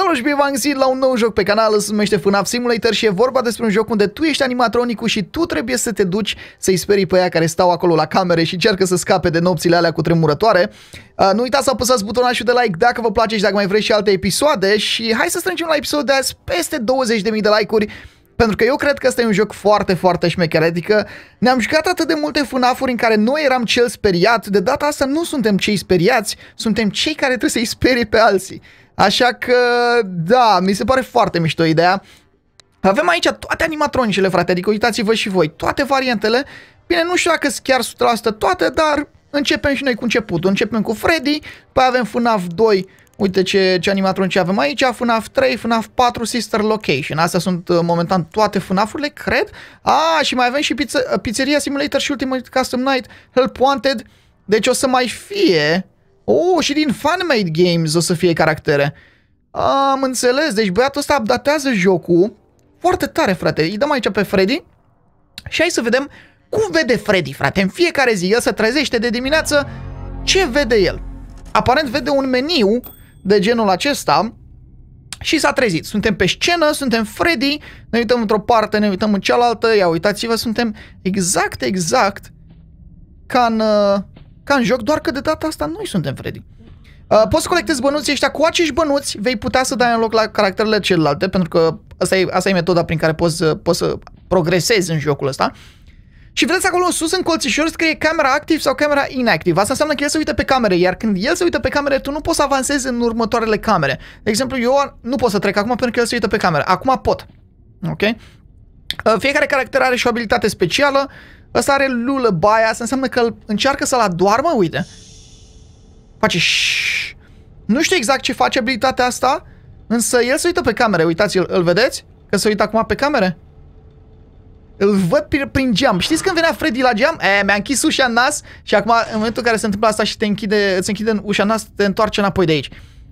Salut și bine v-am la un nou joc pe canal, se numește FNAF Simulator și e vorba despre un joc unde tu ești animatronicul și tu trebuie să te duci să-i sperii pe aia care stau acolo la camere și încearcă să scape de nopțile alea cu tremurătoare. Uh, nu uitați să apăsați butonașul de like dacă vă place și dacă mai vreți și alte episoade și hai să strângem la episodul de azi peste 20.000 de like-uri pentru că eu cred că ăsta e un joc foarte, foarte șmecher, adică ne-am jucat atât de multe funafuri în care noi eram cel speriat, de data asta nu suntem cei speriați, suntem cei care trebuie să-i sperie pe alții. Așa că, da, mi se pare foarte mișto ideea. Avem aici toate animatronicele, frate, adică uitați-vă și voi, toate variantele. Bine, nu știu dacă sunt chiar 100% toate, dar începem și noi cu începutul. Începem cu Freddy, păi avem FNAF 2, uite ce, ce animatronice avem aici, FNAF 3, FNAF 4, Sister Location. Astea sunt uh, momentan toate FNAF-urile, cred. A, și mai avem și pizza, uh, Pizzeria Simulator și Ultimate Custom Night, Help Wanted. Deci o să mai fie Oh, și din fan-made Games o să fie caractere. Am înțeles, deci băiatul ăsta updatează jocul foarte tare, frate. Îi dăm aici pe Freddy și hai să vedem cum vede Freddy, frate. În fiecare zi el se trezește de dimineață, ce vede el? Aparent vede un meniu de genul acesta și s-a trezit. Suntem pe scenă, suntem Freddy, ne uităm într-o parte, ne uităm în cealaltă, ia uitați-vă, suntem exact, exact ca în... Uh, ca în joc, doar că de data asta noi suntem Freddy. Uh, poți să colectezi bănuții ăștia cu acești bănuți, vei putea să dai în loc la caracterele celelalte, pentru că asta e, asta e metoda prin care poți, uh, poți să progresezi în jocul ăsta. Și vedeți acolo în sus, în colțișor, scrie camera activ sau camera inactiv. Asta înseamnă că el se uită pe camere, iar când el se uită pe camere, tu nu poți să avansezi în următoarele camere. De exemplu, eu nu pot să trec acum pentru că el se uită pe camere. Acum pot. Ok? Uh, fiecare caracter are și o abilitate specială. Ăsta are baia, asta înseamnă că încearcă să-l adoarmă, uite. Face șș. Nu știu exact ce face abilitatea asta, însă el se uită pe camere, uitați-l, îl vedeți? Că se uită acum pe camere. Îl văd prin, prin geam. Știți când venea Freddy la geam? E, mi-a închis ușa în nas și acum în momentul în care se întâmplă asta și te închide, îți închide în ușa în nas, te întoarce înapoi de aici.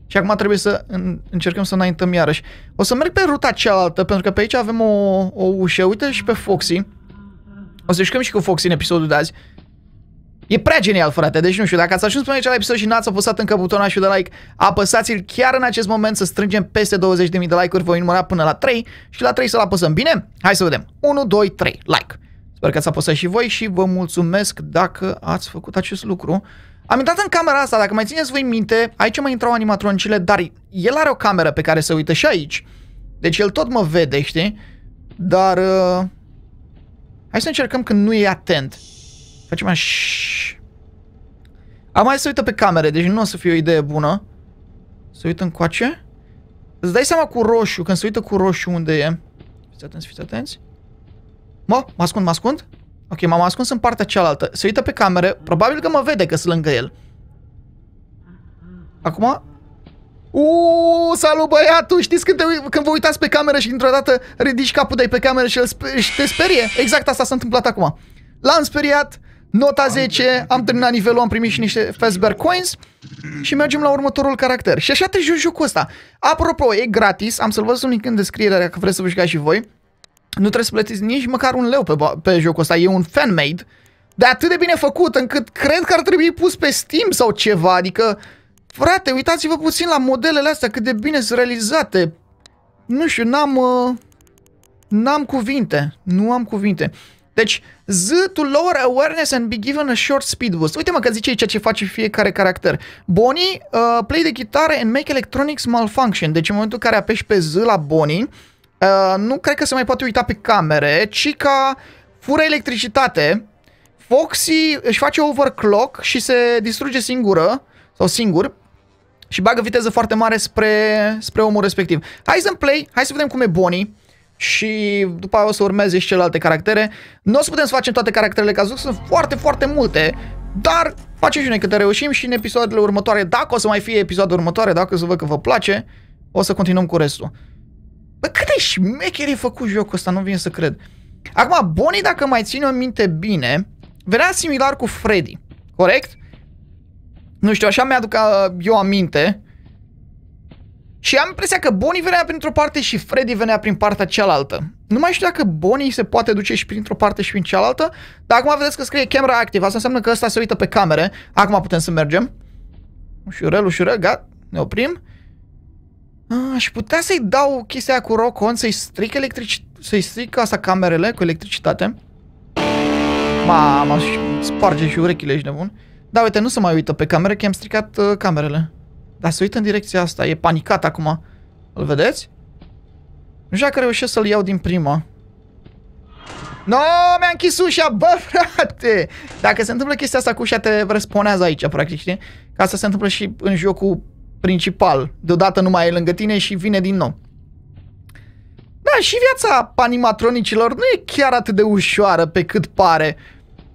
Și acum trebuie să în, încercăm să înaintăm iarăși. O să merg pe ruta cealaltă, pentru că pe aici avem o, o ușă. Uite și pe Foxy. O să jucăm și cu Fox în episodul de azi. E prea genial, frate, deci nu știu, dacă ați ajuns până aici la episod și n-ați apăsat încă butonul de like, apăsați-l chiar în acest moment să strângem peste 20.000 de like-uri, voi număra până la 3 și la 3 să-l apăsăm, bine? Hai să vedem, 1, 2, 3, like! Sper că ați apăsat și voi și vă mulțumesc dacă ați făcut acest lucru. Am intrat în camera asta, dacă mai țineți voi minte, aici mai intrau animatroncile, dar el are o cameră pe care se uită și aici. Deci el tot mă vede, știi? Dar... Uh Hai să încercăm când nu e atent. Facem așa. Am mai să uită pe camere, deci nu o să fie o idee bună. Să uită încoace. Îți dai seama cu roșu, când se uită cu roșu unde e. Fiți atenți, fiți atenți. Mă, mă ascund, mă ascund? Ok, m-am ascuns în partea cealaltă. Se uită pe camere, probabil că mă vede că sunt lângă el. Acum, Uuu, salut băiatul! Știți când, te, când vă uitați pe cameră și dintr-o dată ridici capul de pe cameră și, îl, și te sperie? Exact asta s-a întâmplat acum. L-am speriat, nota 10, am terminat nivelul, am primit și niște Fazbear Coins și mergem la următorul caracter. Și așa te joci jocul ăsta. Apropo, e gratis, am să-l văd un link în descriere dacă vreți să vă jucați și voi. Nu trebuie să plătiți nici măcar un leu pe, pe jocul ăsta, e un fan-made. Dar atât de bine făcut încât cred că ar trebui pus pe Steam sau ceva, adică Frate, uitați-vă puțin la modelele astea, cât de bine sunt realizate. Nu știu, n-am... Uh, n-am cuvinte. Nu am cuvinte. Deci, Z to lower awareness and be given a short speed boost. Uite mă că zice ceea ce face fiecare caracter. Bonnie, uh, play de chitare and make electronics malfunction. Deci în momentul în care apeși pe Z la Bonnie, uh, nu cred că se mai poate uita pe camere, ci ca fură electricitate. Foxy își face overclock și se distruge singură, sau singur, și bagă viteză foarte mare spre, spre omul respectiv. Hai să play, hai să vedem cum e Bonnie și după aia o să urmeze și celelalte caractere. Nu o să putem să facem toate caracterele ca sunt foarte, foarte multe, dar facem și noi câte reușim și în episoadele următoare, dacă o să mai fie episoade următoare, dacă o să văd că vă place, o să continuăm cu restul. Bă, cât de șmecher e făcut jocul ăsta, nu vin să cred. Acum, Bonnie, dacă mai țin o minte bine, venea similar cu Freddy, corect? Nu știu, așa mi-aduc uh, eu aminte. Și am impresia că Bonnie venea printr-o parte și Freddy venea prin partea cealaltă. Nu mai știu dacă Bonnie se poate duce și printr-o parte și prin cealaltă, dar acum vedeți că scrie camera active, asta înseamnă că ăsta se uită pe camere. Acum putem să mergem. Ușurel, ușurel, gat. ne oprim. Ah, și putea să-i dau chestia cu rock on, să-i stric, electric... să i stric asta camerele cu electricitate. Mama, sparge și urechile, ești nebun. Da, uite, nu se mai uită pe cameră, că am stricat uh, camerele. Dar se uită în direcția asta, e panicat acum. Îl vedeți? Nu știu că reușesc să-l iau din prima. No, mi-a închis ușa, bă, frate! Dacă se întâmplă chestia asta cu ușa, te responează aici, practic, știi? Ca asta se întâmplă și în jocul principal. Deodată nu mai e lângă tine și vine din nou. Da, și viața animatronicilor nu e chiar atât de ușoară pe cât pare.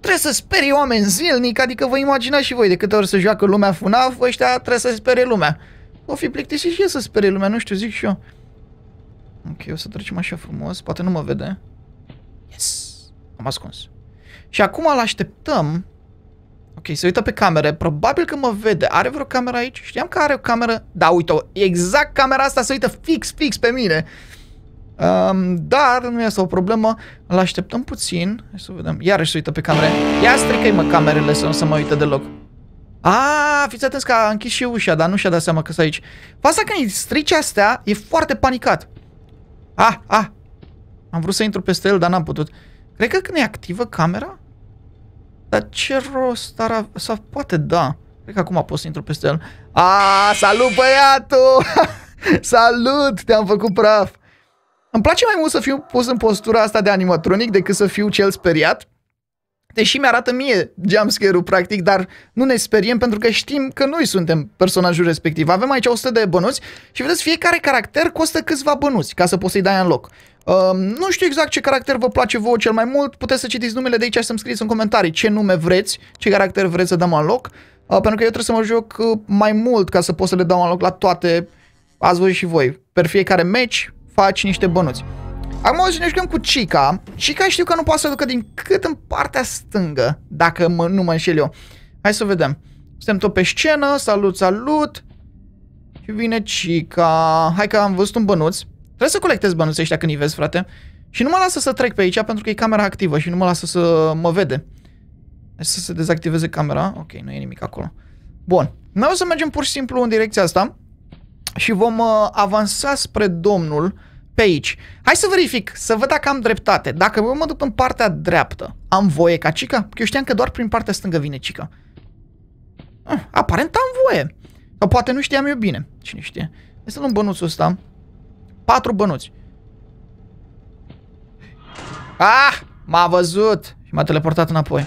Trebuie să sperii oameni zilnic, adică vă imaginați și voi de câte ori se joacă lumea FUNAF, ăștia trebuie să spere lumea. O fi plictisit și să spere lumea, nu știu, zic și eu. Ok, o să trecem așa frumos, poate nu mă vede. Yes, am ascuns. Și acum îl așteptăm. Ok, se uită pe camere, probabil că mă vede. Are vreo cameră aici? Știam că are o cameră. Da, uite-o, exact camera asta se uită fix, fix pe mine. Um, dar nu este o problemă, îl așteptăm puțin. Hai să vedem. Iarăși se uită pe camere. Ia strică mă camerele să nu se mai uită deloc. A, fiți atenți că a închis și ușa, dar nu și-a dat seama că sunt aici. Faza când îi strici astea, e foarte panicat. Ah, ah. Am vrut să intru peste el, dar n-am putut. Cred că când e activă camera? Dar ce rost ar Sau poate da. Cred că acum pot să intru peste el. A, salut băiatul! salut, te-am făcut praf! Îmi place mai mult să fiu pus în postura asta de animatronic decât să fiu cel speriat. Deși mi-arată mie jumpscare-ul practic, dar nu ne speriem pentru că știm că noi suntem personajul respectiv. Avem aici 100 de bănuți și vedeți, fiecare caracter costă câțiva bănuți ca să poți să-i dai în loc. Uh, nu știu exact ce caracter vă place vouă cel mai mult, puteți să citiți numele de aici și să-mi scrieți în comentarii ce nume vreți, ce caracter vreți să dăm în loc, uh, pentru că eu trebuie să mă joc uh, mai mult ca să pot să le dau în loc la toate, ați văzut și voi, per fiecare meci, faci niște bănuți. Acum o să ne jucăm cu Chica. Chica știu că nu poate să ducă din cât în partea stângă, dacă mă, nu mă înșel eu. Hai să vedem. Suntem tot pe scenă, salut, salut. Și vine Chica. Hai că am văzut un bănuț. Trebuie să colectez bănuții ăștia când îi vezi, frate. Și nu mă lasă să trec pe aici pentru că e camera activă și nu mă lasă să mă vede. Hai să se dezactiveze camera. Ok, nu e nimic acolo. Bun. Noi o să mergem pur și simplu în direcția asta și vom uh, avansa spre Domnul pe aici. Hai să verific, să văd dacă am dreptate. Dacă mă duc în partea dreaptă, am voie ca Cica? Că eu știam că doar prin partea stângă vine Cica. Uh, aparent am voie. Sau poate nu știam eu bine. Cine știe? Este un luăm bănuțul ăsta. Patru bănuți. Ah! M-a văzut! Și m-a teleportat înapoi.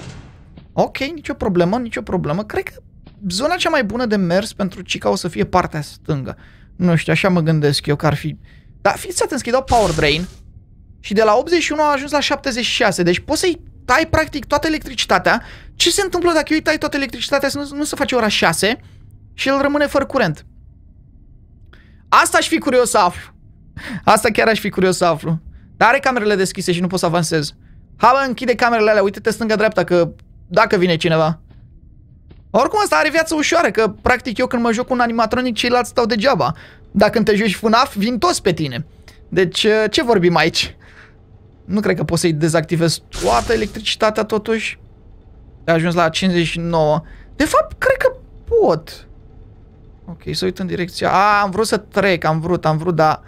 Ok, nicio problemă, nicio problemă. Cred că zona cea mai bună de mers pentru Cica o să fie partea stângă. Nu știu, așa mă gândesc eu că ar fi... Dar fiți atenți că dau power drain și de la 81 a ajuns la 76, deci poți să-i tai practic toată electricitatea. Ce se întâmplă dacă eu îi tai toată electricitatea să nu, nu se face ora 6 și el rămâne fără curent? Asta aș fi curios să aflu. Asta chiar aș fi curios să aflu. Dar are camerele deschise și nu pot să avansez. Hai, închide camerele alea, uite-te stânga-dreapta că dacă vine cineva. Oricum asta are viață ușoară, că practic eu când mă joc cu un animatronic, ceilalți stau degeaba. Dacă te joci FNAF, vin toți pe tine. Deci, uh, ce vorbim aici? Nu cred că poți să-i dezactivezi toată electricitatea totuși. A ajuns la 59. De fapt, cred că pot. Ok, să uit în direcția... A, am vrut să trec, am vrut, am vrut, dar...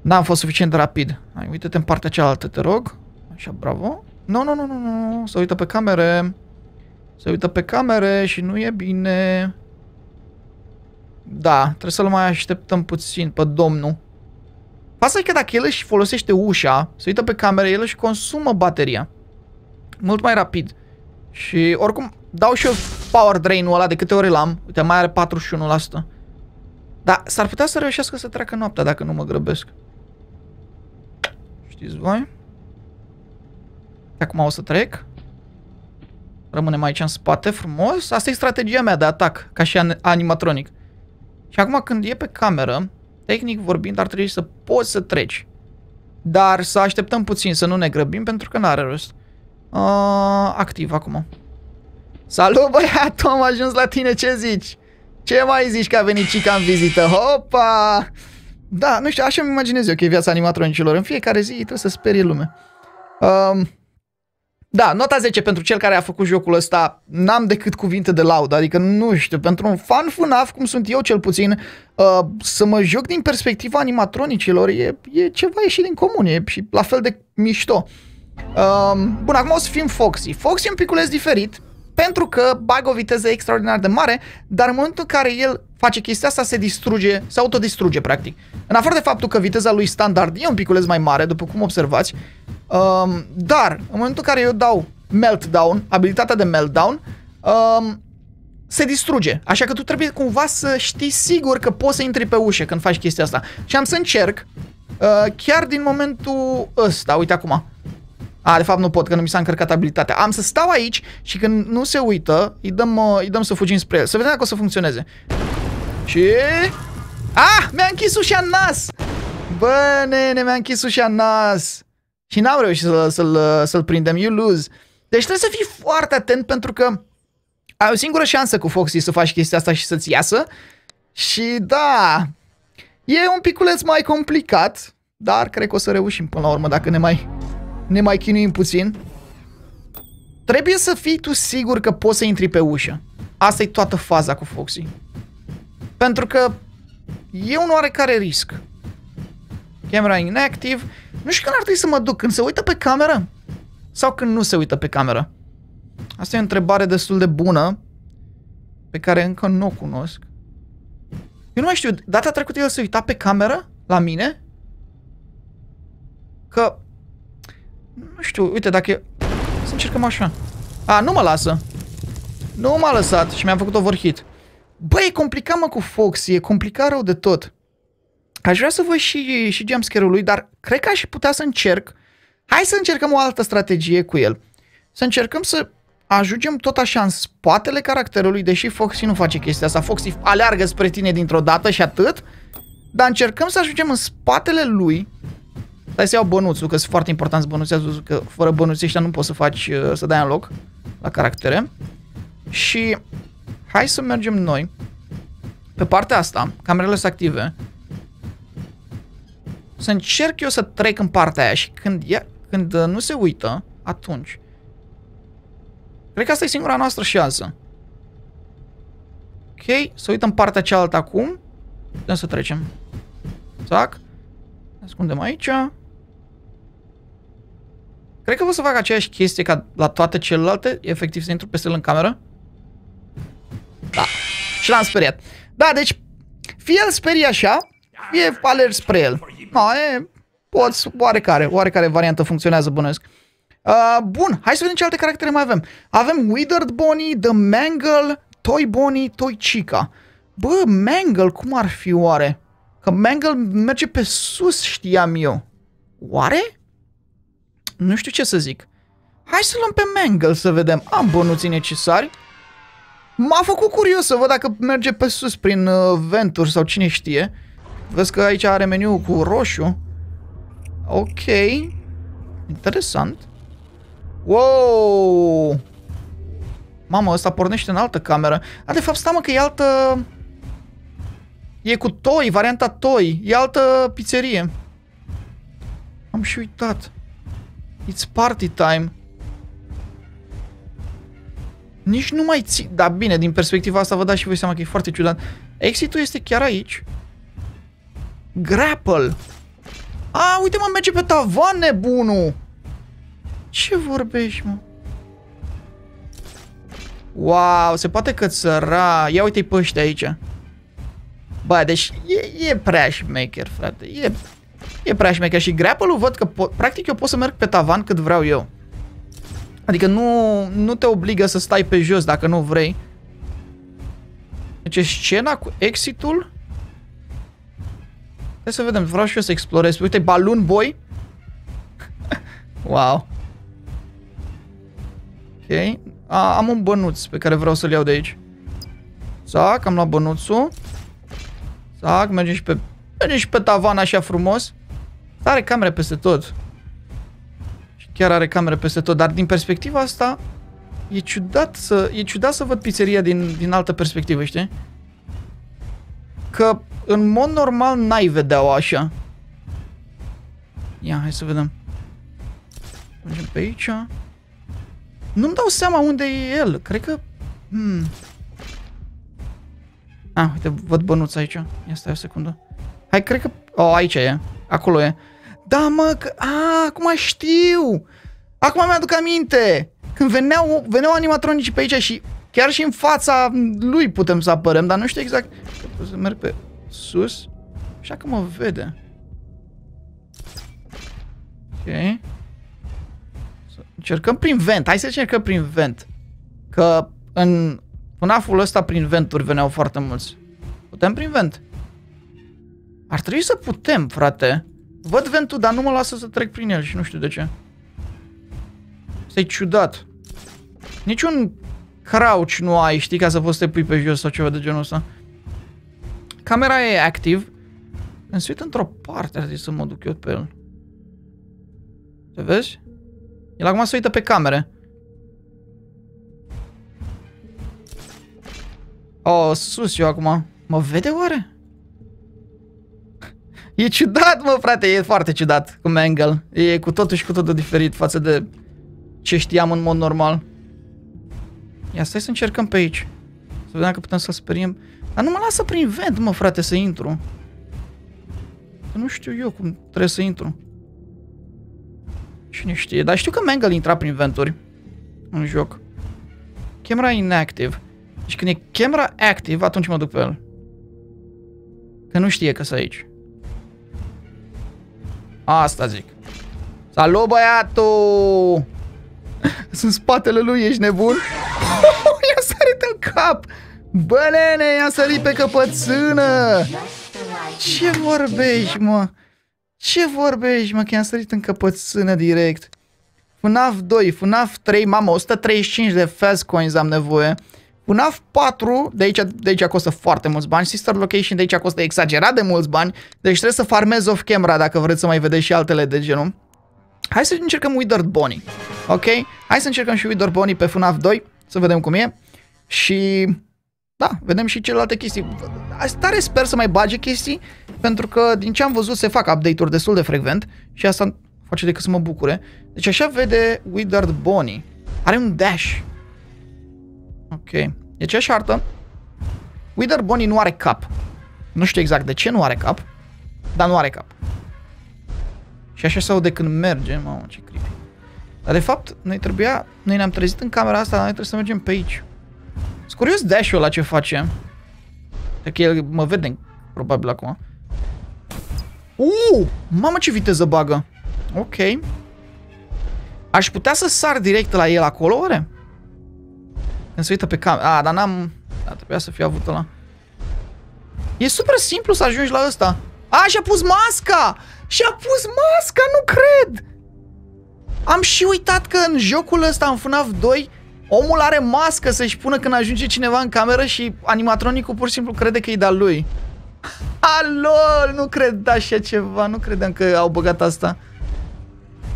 N-am fost suficient de rapid. Hai, uite-te în partea cealaltă, te rog. Așa, bravo. Nu, no, nu, no, nu, no, nu, nu, să uită pe camere. Se uită pe camere și nu e bine. Da, trebuie să-l mai așteptăm puțin pe domnul. Asta e că dacă el își folosește ușa, se uită pe camere, el își consumă bateria. Mult mai rapid. Și oricum, dau și eu power drain-ul ăla de câte ori l-am. Uite, mai are 41%. Dar s-ar putea să reușească să treacă noaptea dacă nu mă grăbesc. Știți voi? Acum o să trec. Rămânem aici în spate frumos. Asta e strategia mea de atac, ca și animatronic. Și acum când e pe cameră, tehnic vorbind, ar trebui să poți să treci. Dar să așteptăm puțin, să nu ne grăbim, pentru că n-are rost. Uh, activ acum. Salut băiat, am ajuns la tine, ce zici? Ce mai zici că a venit Cica în vizită? Hopa! Da, nu știu, așa îmi imaginez eu că e viața animatronicilor. În fiecare zi trebuie să sperie lumea. Um, da, nota 10 pentru cel care a făcut jocul ăsta, n-am decât cuvinte de laudă, adică nu știu, pentru un fan FNAF, cum sunt eu cel puțin, uh, să mă joc din perspectiva animatronicilor e, e ceva ieșit din comun, e și la fel de mișto. Uh, bun, acum o să fim Foxy. Foxy e un piculeț diferit, pentru că bagă o viteză extraordinar de mare, dar în momentul în care el face chestia asta, se distruge, se autodistruge practic. În afară de faptul că viteza lui standard e un piculeț mai mare, după cum observați, um, dar în momentul în care eu dau meltdown, abilitatea de meltdown, um, se distruge. Așa că tu trebuie cumva să știi sigur că poți să intri pe ușă când faci chestia asta. Și am să încerc, uh, chiar din momentul ăsta, uite acum, a, de fapt nu pot, că nu mi s-a încărcat abilitatea. Am să stau aici și când nu se uită, îi dăm, uh, îi dăm să fugim spre el. Să vedem dacă o să funcționeze. Și... Ah, mi-a închis ușa în nas! Bă, nene, mi-a închis ușa în nas! Și n-am reușit să-l, să-l, uh, să-l prindem. You lose. Deci trebuie să fii foarte atent pentru că ai o singură șansă cu Foxy să faci chestia asta și să-ți iasă. Și da, e un piculeț mai complicat, dar cred că o să reușim până la urmă dacă ne mai ne mai chinuim puțin. Trebuie să fii tu sigur că poți să intri pe ușă. Asta e toată faza cu Foxy. Pentru că e un oarecare risc. Camera inactive. Nu știu când ar trebui să mă duc. Când se uită pe cameră? Sau când nu se uită pe cameră? Asta e o întrebare destul de bună pe care încă nu o cunosc. Eu nu mai știu, data trecută el se uita pe cameră la mine? Că nu știu, uite, dacă Să încercăm așa. A, nu mă lasă. Nu m-a lăsat și mi-am făcut overheat. Băi, e complicat, mă, cu Foxy. E complicat rău de tot. Aș vrea să văd și, și jumpscare-ul lui, dar cred că aș putea să încerc. Hai să încercăm o altă strategie cu el. Să încercăm să ajungem tot așa în spatele caracterului, deși Foxy nu face chestia asta. Foxy aleargă spre tine dintr-o dată și atât. Dar încercăm să ajungem în spatele lui Stai să iau bănuțul, că sunt foarte important bănuțează, că fără bănuții ăștia nu poți să faci, uh, să dai în loc la caractere. Și hai să mergem noi pe partea asta, camerele sunt active. Să încerc eu să trec în partea aia și când, ea, când uh, nu se uită, atunci. Cred că asta e singura noastră șansă. Ok, să uităm partea cealaltă acum. Putem să trecem. Zac. Ascundem aici. Cred că o să fac aceeași chestie ca la toate celelalte, efectiv să intru peste el în cameră. Da, și l-am speriat. Da, deci, fie îl sperie așa, fie alergi spre el. No, e, poți, oarecare, oarecare variantă funcționează, bănuiesc. Uh, bun, hai să vedem ce alte caractere mai avem. Avem Withered Bonnie, The Mangle, Toy Bonnie, Toy Chica. Bă, Mangle, cum ar fi oare? Că Mangle merge pe sus, știam eu. Oare? Nu știu ce să zic. Hai să luăm pe Mangle să vedem. Am bănuții necesari. M-a făcut curios să văd dacă merge pe sus prin uh, venturi sau cine știe. Vezi că aici are meniu cu roșu. Ok. Interesant. Wow! Mamă, ăsta pornește în altă cameră. A, de fapt, stamă că e altă... E cu toi, varianta toi. E altă pizzerie. Am și uitat. It's party time. Nici nu mai ții... Da, bine, din perspectiva asta vă dați și voi seama că e foarte ciudat. Exitul este chiar aici. Grapple. A, uite mă, merge pe tavan nebunul. Ce vorbești, mă? Wow, se poate că țăra. Ia uite-i pe aici. Bă, deci e, e prea maker, frate. E E prea șmecher și grapple văd că practic eu pot să merg pe tavan cât vreau eu. Adică nu, nu te obligă să stai pe jos dacă nu vrei. Deci scena cu exitul. Hai să vedem, vreau și eu să explorez. Uite, balun boy. wow. Ok. A, am un bănuț pe care vreau să-l iau de aici. Zac, am luat bănuțul. Zac, mergem și pe... Mergem și pe tavan așa frumos. Are camere peste tot. Și chiar are camere peste tot, dar din perspectiva asta e ciudat să, e ciudat să văd pizzeria din, din altă perspectivă, știi? Că în mod normal n-ai vedea-o așa. Ia, hai să vedem. Mergem pe aici. Nu-mi dau seama unde e el. Cred că... Hmm. Ah, uite, văd bănuța aici. Ia stai o secundă. Hai, cred că... Oh, aici e. Acolo e. Da, mă, că, a, acum știu! Acum mi-aduc aminte! Când veneau, veneau animatronicii pe aici și chiar și în fața lui putem să apărăm, dar nu știu exact. O să merg pe sus, așa că mă vede. Ok. Să încercăm prin vent, hai să încercăm prin vent. Că în funaful ăsta prin venturi veneau foarte mulți. Putem prin vent? Ar trebui să putem, frate. Văd ventul, dar nu mă lasă să trec prin el și nu știu de ce. Este ciudat. Niciun crouch nu ai, știi, ca să poți să te pui pe jos sau ceva de genul ăsta. Camera e activ. Îmi într-o parte, ar să mă duc eu pe el. Te vezi? El acum se uită pe camere. Oh sus eu acum. Mă vede oare? E ciudat, mă, frate, e foarte ciudat cu Mangle. E cu totul și cu totul diferit față de ce știam în mod normal. Ia stai să încercăm pe aici. Să vedem dacă putem să speriem. Dar nu mă lasă prin vent, mă, frate, să intru. Că nu știu eu cum trebuie să intru. Cine știe? Dar știu că Mangle intra prin venturi în joc. Camera inactive. Deci când e camera active, atunci mă duc pe el. Că nu știe că sunt aici. Asta zic. Salut, băiatul! Sunt spatele lui, ești nebun? I-a sărit în cap! Bă, nene, i-a sărit pe căpățână! Ce vorbești, mă? Ce vorbești, mă, că i a sărit în căpățână direct? FNAF 2, FNAF 3, mamă, 135 de fast coins am nevoie. Un AF4, de aici, de aici costă foarte mulți bani, Sister Location de aici costă exagerat de mulți bani, deci trebuie să farmez off-camera dacă vreți să mai vedeți și altele de genul. Hai să încercăm Withered Bonnie, ok? Hai să încercăm și Withered Bonnie pe FNAF 2, să vedem cum e. Și da, vedem și celelalte chestii. Tare sper să mai bage chestii, pentru că din ce am văzut se fac update-uri destul de frecvent și asta face decât să mă bucure. Deci așa vede Withered Bonnie. Are un dash. Ok. E ce șartă? Wither Bonnie nu are cap. Nu știu exact de ce nu are cap, dar nu are cap. Și așa sau de când merge, mamă, ce creepy. Dar de fapt, noi trebuia, noi ne-am trezit în camera asta, dar noi trebuie să mergem pe aici. Sunt curios dash-ul ce face. Dacă el mă vede, probabil, acum. Uuu, mamă ce viteză bagă. Ok. Aș putea să sar direct la el acolo, oare? Când se uită pe cameră. A, dar n-am... Da, trebuia să fiu avut ăla. E super simplu să ajungi la ăsta. A, și-a pus masca! Și-a pus masca, nu cred! Am și uitat că în jocul ăsta, în FNAF 2, omul are mască să-și pună când ajunge cineva în cameră și animatronicul pur și simplu crede că e de-al lui. Alo, nu cred așa ceva, nu credeam că au băgat asta.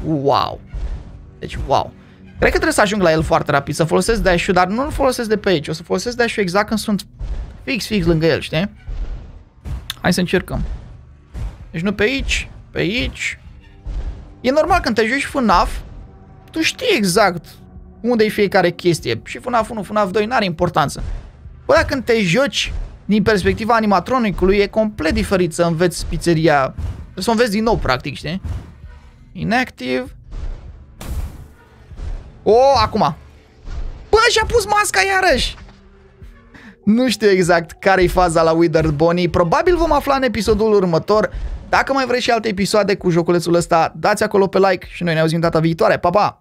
Wow. Deci, wow. Cred că trebuie să ajung la el foarte rapid, să folosesc dash dar nu-l folosesc de pe aici. O să folosesc dash exact când sunt fix, fix lângă el, știi? Hai să încercăm. Deci nu pe aici, pe aici. E normal când te joci FNAF, tu știi exact unde e fiecare chestie. Și FNAF 1, FNAF 2 n-are importanță. Bă, dacă când te joci din perspectiva animatronicului, e complet diferit să înveți pizzeria. Să o înveți din nou, practic, știi? Inactive. O, oh, acum. Bă, și-a pus masca iarăși. Nu știu exact care-i faza la Withered Bonnie. Probabil vom afla în episodul următor. Dacă mai vreți și alte episoade cu joculețul ăsta, dați acolo pe like și noi ne auzim data viitoare. Pa, pa!